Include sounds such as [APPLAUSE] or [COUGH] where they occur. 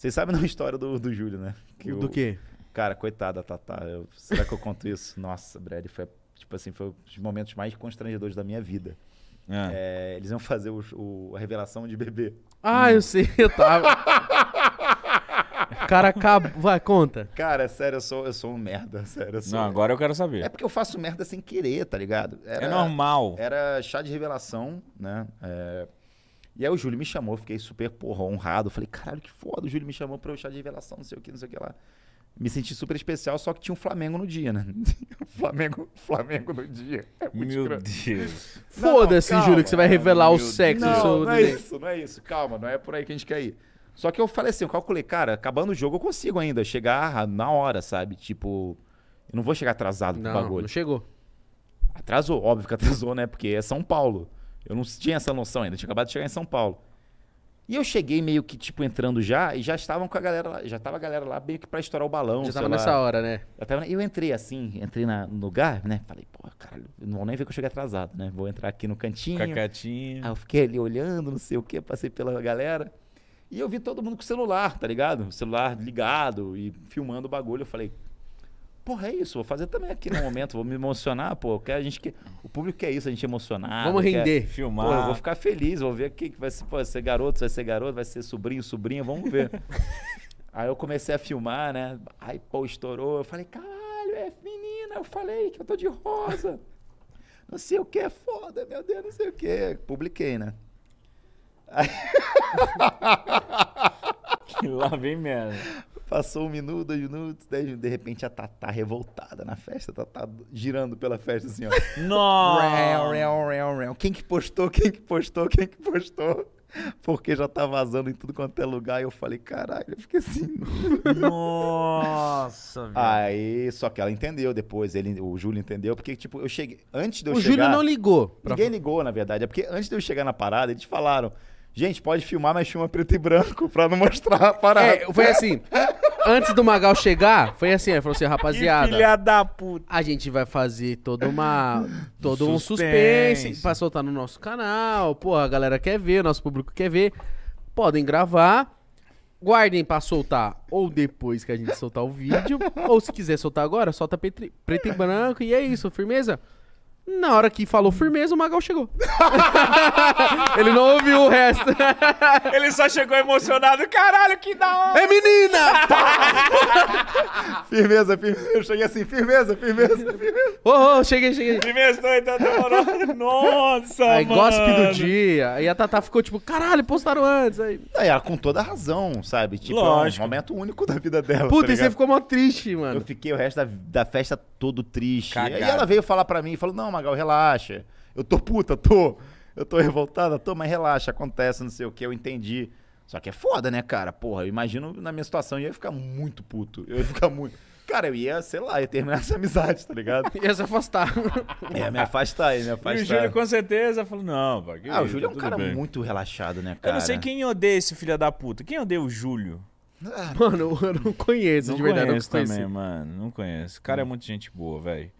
Vocês sabem da [LAUGHS] história do, do Júlio, né? Que do o, quê? Cara, coitada, Tatá. Eu, será que eu conto isso? [LAUGHS] Nossa, Brad, foi tipo assim, foi um dos momentos mais constrangedores da minha vida. É, é eles iam fazer o, o, a revelação de bebê. Ah, hum. eu sei, eu tava. cara acabou. Vai, conta. Cara, é sério, eu sou, eu sou um merda, [LAUGHS] sério. Sou... Não, agora eu quero saber. É porque eu faço merda sem querer, tá ligado? É era, é normal. Era chá de revelação, né? É, e aí o Júlio me chamou, fiquei super porra, honrado. Falei, caralho, que foda, o Júlio me chamou pra eu chá de revelação, não sei o que, não sei o que lá. Me senti super especial, só que tinha um Flamengo no dia, né? [LAUGHS] Flamengo, Flamengo no dia. É muito Meu grande. Deus. Foda-se, Júlio, que você vai revelar o sexo. Não, seu? não é isso, não é isso. Calma, não é por aí que a gente quer ir. Só que eu falei assim, eu calculei, cara, acabando o jogo eu consigo ainda chegar na hora, sabe? Tipo, eu não vou chegar atrasado pro não, bagulho. Não, chegou. Atrasou, óbvio que atrasou, né? Porque é São Paulo. Eu não tinha essa noção ainda, tinha acabado de chegar em São Paulo. E eu cheguei meio que, tipo, entrando já, e já estavam com a galera lá, já tava a galera lá meio que pra estourar o balão. Já tava lá. nessa hora, né? Eu, tava, eu entrei assim, entrei na, no lugar, né? Falei, pô, caralho, não vou nem ver que eu cheguei atrasado, né? Vou entrar aqui no cantinho. Cacatinho. Aí eu fiquei ali olhando, não sei o quê, passei pela galera. E eu vi todo mundo com o celular, tá ligado? O celular ligado e filmando o bagulho. Eu falei, porra, é isso, vou fazer também aqui no momento, vou me emocionar, pô, Quer a gente que o público quer é isso, a gente é emocionar. Vamos render, quer, filmar. Pô, eu vou ficar feliz, vou ver o que vai ser, pô, vai ser garoto, vai ser garoto, vai ser sobrinho, sobrinha, vamos ver. [LAUGHS] Aí eu comecei a filmar, né? Aí, pô, estourou. Eu falei, caralho, é menina, eu falei que eu tô de rosa. Não sei o que, é foda, meu Deus, não sei o que. Publiquei, né? Aí... [LAUGHS] que lá vem merda. Passou um minuto, dois minutos, dez minutos. De repente a Tatá revoltada na festa, Tatá girando pela festa assim, ó. [LAUGHS] real. Quem que postou, quem que postou, quem que postou? Porque já tá vazando em tudo quanto é lugar. E eu falei, caralho, eu fiquei assim. Nossa, velho. Aí, só que ela entendeu depois, ele, o Júlio entendeu, porque, tipo, eu cheguei. Antes de eu o chegar. O Júlio não ligou. Ninguém pra... ligou, na verdade. É porque antes de eu chegar na parada, eles falaram. Gente, pode filmar, mas filma preto e branco pra não mostrar a parada. É, foi assim antes do Magal chegar, foi assim, ele falou assim, rapaziada. filha da puta. A gente vai fazer toda uma. todo suspense. um suspense pra soltar no nosso canal. Porra, a galera quer ver, o nosso público quer ver. Podem gravar. Guardem pra soltar ou depois que a gente soltar o vídeo. [LAUGHS] ou se quiser soltar agora, solta preto e branco. E é isso, firmeza? Na hora que falou firmeza, o Magal chegou. [LAUGHS] ele não ouviu o resto. [LAUGHS] ele só chegou emocionado. Caralho, que da hora! É menina! [LAUGHS] firmeza, firmeza. Eu cheguei assim, firmeza, firmeza, firmeza. Ô, oh, oh, cheguei, cheguei. Firmeza, tô, então demorando. Tá Nossa, Aí, mano. gospe do dia. Aí a Tatá ficou tipo, caralho, postaram antes. Aí... Aí ela com toda razão, sabe? Tipo, Lógico. é um momento único da vida dela, tá Puta, tá e você ficou mó triste, mano. Eu fiquei o resto da, da festa todo triste. Cagado. Aí ela veio falar pra mim, e falou, não, Magal, relaxa. Eu tô puta, tô. Eu tô revoltada, tô, mas relaxa, acontece, não sei o que, eu entendi. Só que é foda, né, cara? Porra, eu imagino na minha situação, eu ia ficar muito puto. Eu ia ficar muito. Cara, eu ia, sei lá, ia terminar [LAUGHS] essa amizade, tá ligado? [LAUGHS] ia se afastar. É, me afastar, ia me afastar. E o Júlio com certeza falou, não, pá, Ah, o Júlio é um tá cara bem. muito relaxado, né, cara? Eu não sei quem odeia esse filho da puta. Quem odeia o Júlio? Ah, [LAUGHS] mano, eu não conheço, não de verdade. Conheço não conheço também, mano. Não conheço. O cara é muito gente boa, velho.